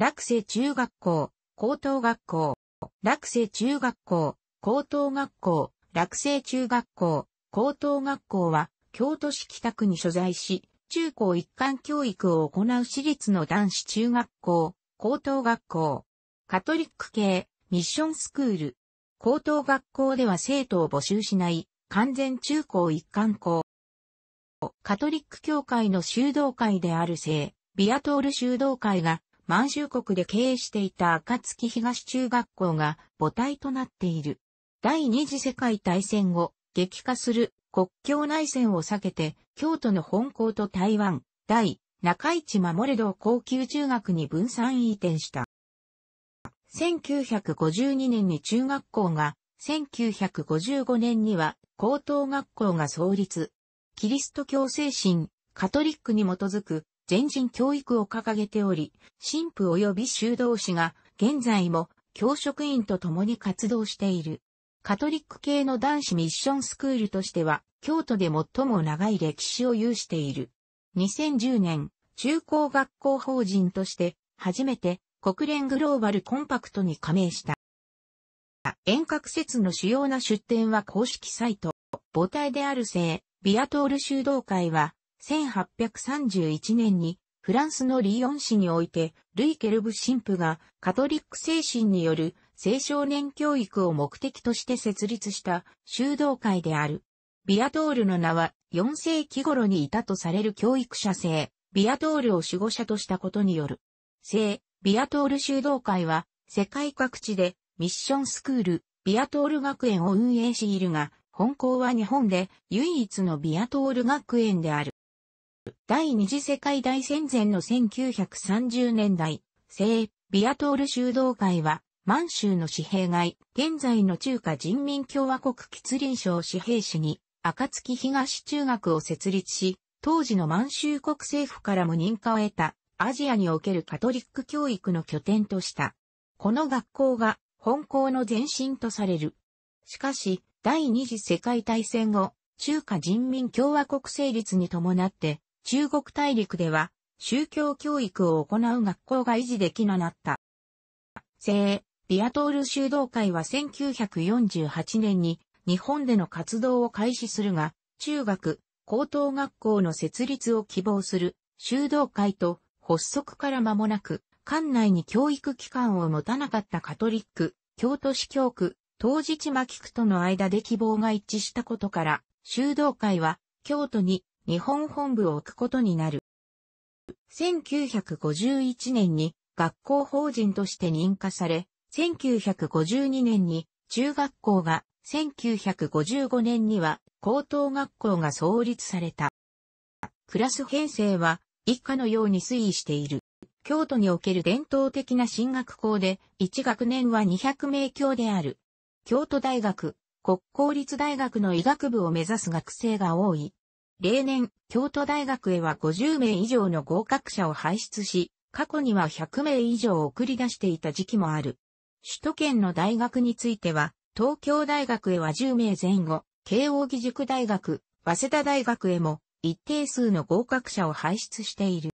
落成中学校、高等学校、落成中学校、高等学校、落成中学校、高等学校は、京都市北区に所在し、中高一貫教育を行う私立の男子中学校、高等学校、カトリック系、ミッションスクール、高等学校では生徒を募集しない、完全中高一貫校。カトリック教会の修道会である聖、ビアトール修道会が満州国で経営していた暁東中学校が母体となっている。第二次世界大戦後、激化する国境内戦を避けて、京都の本校と台湾、第中市守れ堂高級中学に分散移転した。1952年に中学校が、1955年には高等学校が創立。キリスト教精神、カトリックに基づく全人教育を掲げており、神父及び修道士が現在も教職員と共に活動している。カトリック系の男子ミッションスクールとしては、京都で最も長い歴史を有している。2010年、中高学校法人として、初めて国連グローバルコンパクトに加盟した。遠隔説の主要な出展は公式サイト、母体である聖、ビアトール修道会は、1831年にフランスのリヨン市において、ルイ・ケルブ神父がカトリック精神による青少年教育を目的として設立した修道会である。ビアトールの名は4世紀頃にいたとされる教育者性、ビアトールを守護者としたことによる。聖、ビアトール修道会は世界各地でミッションスクール、ビアトール学園を運営しているが、本校は日本で唯一のビアトール学園である。第二次世界大戦前の1930年代、西ビアトール修道会は、満州の紙幣街、現在の中華人民共和国吉林省紙幣市に、暁東中学を設立し、当時の満州国政府からも認可を得た、アジアにおけるカトリック教育の拠点とした。この学校が、本校の前身とされる。しかし、第二次世界大戦後、中華人民共和国成立に伴って、中国大陸では、宗教教育を行う学校が維持できななった。聖、ビアトール修道会は1948年に日本での活動を開始するが、中学、高等学校の設立を希望する修道会と発足から間もなく、館内に教育機関を持たなかったカトリック、京都市教区、当時千牧区との間で希望が一致したことから、修道会は京都に日本本部を置くことになる。1951年に学校法人として認可され、1952年に中学校が、1955年には高等学校が創立された。クラス編成は以下のように推移している。京都における伝統的な進学校で1学年は200名教である。京都大学、国公立大学の医学部を目指す学生が多い。例年、京都大学へは50名以上の合格者を輩出し、過去には100名以上送り出していた時期もある。首都圏の大学については、東京大学へは10名前後、慶応義塾大学、早稲田大学へも一定数の合格者を輩出している。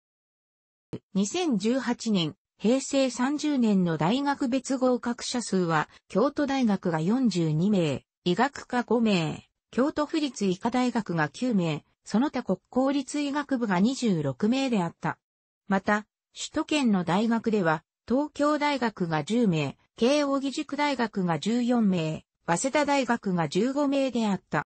2018年、平成30年の大学別合格者数は、京都大学が42名、医学科5名、京都府立医科大学が9名、その他国公立医学部が26名であった。また、首都圏の大学では、東京大学が10名、慶応義塾大学が14名、早稲田大学が15名であった。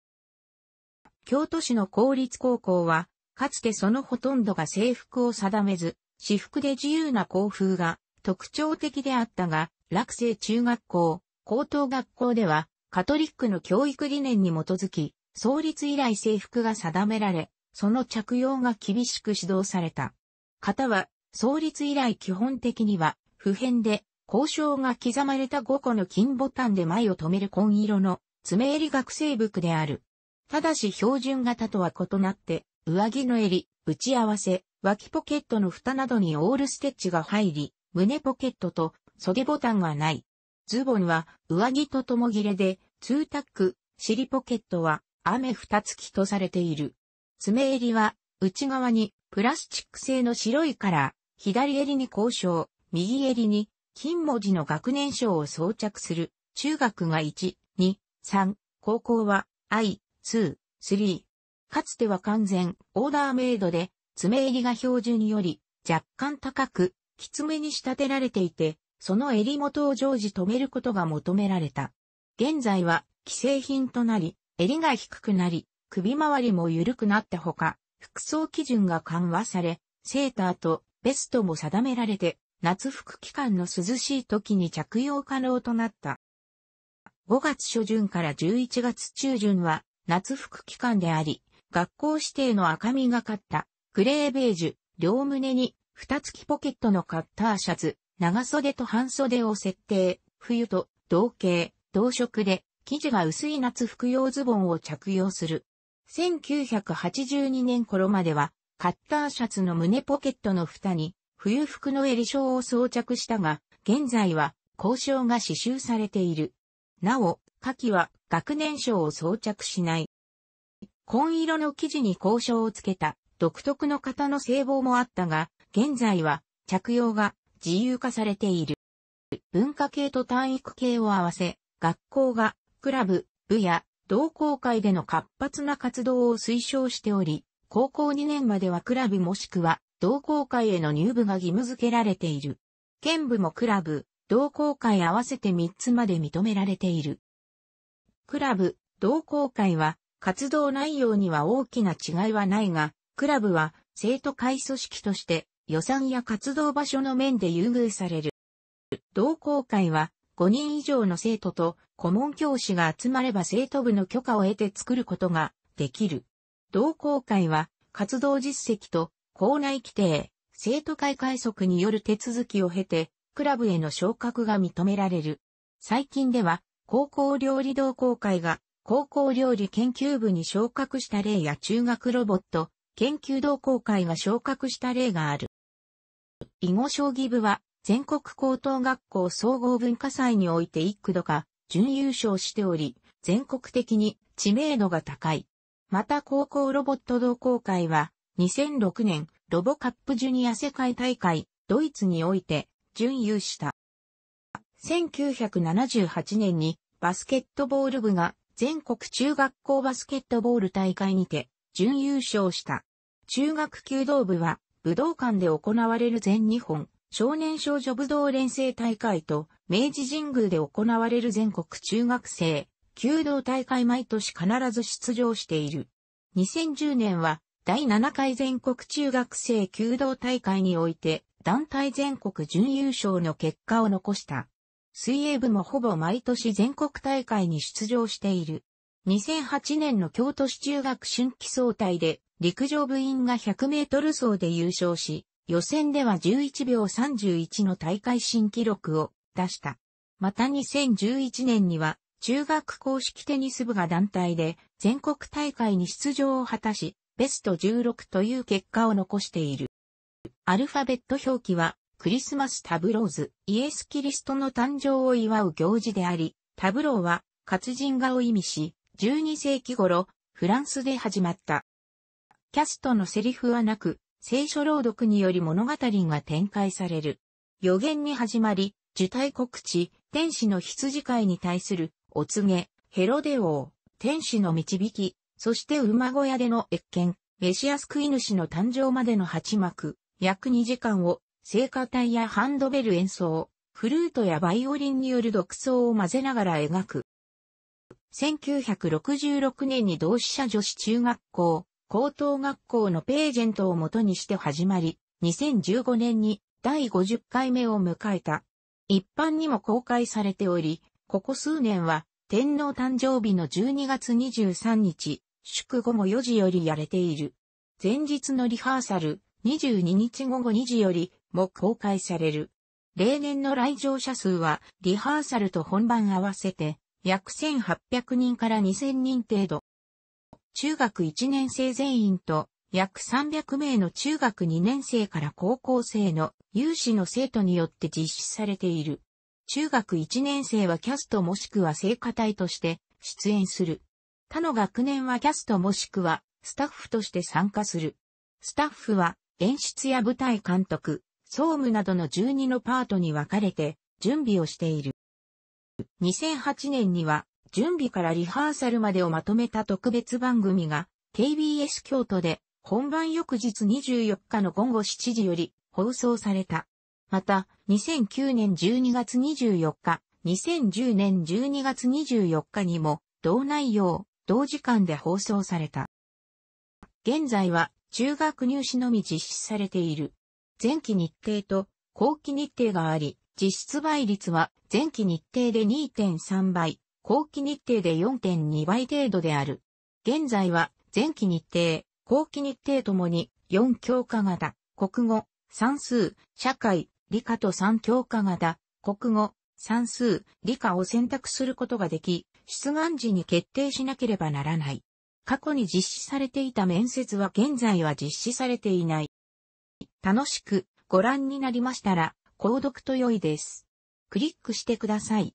京都市の公立高校は、かつてそのほとんどが制服を定めず、私服で自由な校風が特徴的であったが、落成中学校、高等学校では、カトリックの教育理念に基づき、創立以来制服が定められ、その着用が厳しく指導された。型は、創立以来基本的には、普遍で、交渉が刻まれた5個の金ボタンで前を留める紺色の爪襟学生服である。ただし標準型とは異なって、上着の襟、打ち合わせ、脇ポケットの蓋などにオールステッチが入り、胸ポケットと袖ボタンがない。ズボンは上着ととも切れで、ツータック、尻ポケットは雨二月とされている。爪襟は、内側にプラスチック製の白いカラー、左襟に交渉、右襟に金文字の学年章を装着する。中学が1、2、3、高校は I、2、3。かつては完全、オーダーメイドで、爪襟が標準より若干高く、きつめに仕立てられていて、その襟元を常時止めることが求められた。現在は既製品となり、襟が低くなり、首周りも緩くなったほか、服装基準が緩和され、セーターとベストも定められて、夏服期間の涼しい時に着用可能となった。5月初旬から11月中旬は夏服期間であり、学校指定の赤みがかったグレーベージュ、両胸に蓋付きポケットのカッターシャツ、長袖と半袖を設定、冬と同型、同色で生地が薄い夏服用ズボンを着用する。1982年頃までは、カッターシャツの胸ポケットの蓋に、冬服の襟章を装着したが、現在は、交渉が刺繍されている。なお、夏季は学年章を装着しない。紺色の生地に交渉をつけた独特の型の製帽もあったが、現在は着用が自由化されている。文化系と体育系を合わせ、学校がクラブ、部や同好会での活発な活動を推奨しており、高校2年まではクラブもしくは同好会への入部が義務付けられている。県部もクラブ、同好会合わせて3つまで認められている。クラブ、同好会は活動内容には大きな違いはないが、クラブは生徒会組織として予算や活動場所の面で優遇される。同好会は5人以上の生徒と顧問教師が集まれば生徒部の許可を得て作ることができる。同好会は活動実績と校内規定、生徒会改則による手続きを経て、クラブへの昇格が認められる。最近では、高校料理同好会が高校料理研究部に昇格した例や中学ロボット研究同好会が昇格した例がある。囲碁将棋部は全国高等学校総合文化祭において一区度か準優勝しており、全国的に知名度が高い。また高校ロボット同好会は、2006年ロボカップジュニア世界大会、ドイツにおいて準優した。1978年にバスケットボール部が全国中学校バスケットボール大会にて準優勝した。中学弓道部は武道館で行われる全日本少年少女武道連成大会と、明治神宮で行われる全国中学生、弓道大会毎年必ず出場している。2010年は、第7回全国中学生弓道大会において、団体全国準優勝の結果を残した。水泳部もほぼ毎年全国大会に出場している。2008年の京都市中学春季総体で陸上部員が100メートル走で優勝し、予選では11秒31の大会新記録を出した。また2011年には中学公式テニス部が団体で全国大会に出場を果たし、ベスト16という結果を残している。アルファベット表記はクリスマスタブローズ、イエス・キリストの誕生を祝う行事であり、タブローは活人画を意味し、12世紀頃、フランスで始まった。キャストのセリフはなく、聖書朗読により物語が展開される。予言に始まり、受胎告知、天使の羊飼いに対する、お告げ、ヘロデ王、天使の導き、そして馬小屋での越見、メシア救い主の誕生までの八幕、約2時間を、聖歌隊やハンドベル演奏、フルートやバイオリンによる独奏を混ぜながら描く。1966年に同志社女子中学校、高等学校のページェントをもとにして始まり、2015年に第50回目を迎えた。一般にも公開されており、ここ数年は天皇誕生日の12月23日、祝後も4時よりやれている。前日のリハーサル、22日午後2時よりも公開される。例年の来場者数はリハーサルと本番合わせて約1800人から2000人程度。中学1年生全員と約300名の中学2年生から高校生の有志の生徒によって実施されている。中学1年生はキャストもしくは聖歌隊として出演する。他の学年はキャストもしくはスタッフとして参加する。スタッフは演出や舞台監督、総務などの12のパートに分かれて準備をしている。2008年には準備からリハーサルまでをまとめた特別番組が KBS 京都で本番翌日24日の午後7時より放送された。また、2009年12月24日、2010年12月24日にも同内容、同時間で放送された。現在は中学入試のみ実施されている。前期日程と後期日程があり、実質倍率は前期日程で2.3倍、後期日程で4.2倍程度である。現在は前期日程、後期日程ともに4教科型、国語、算数、社会、理科と3教科型、国語、算数、理科を選択することができ、出願時に決定しなければならない。過去に実施されていた面接は現在は実施されていない。楽しくご覧になりましたら、購読と良いです。クリックしてください。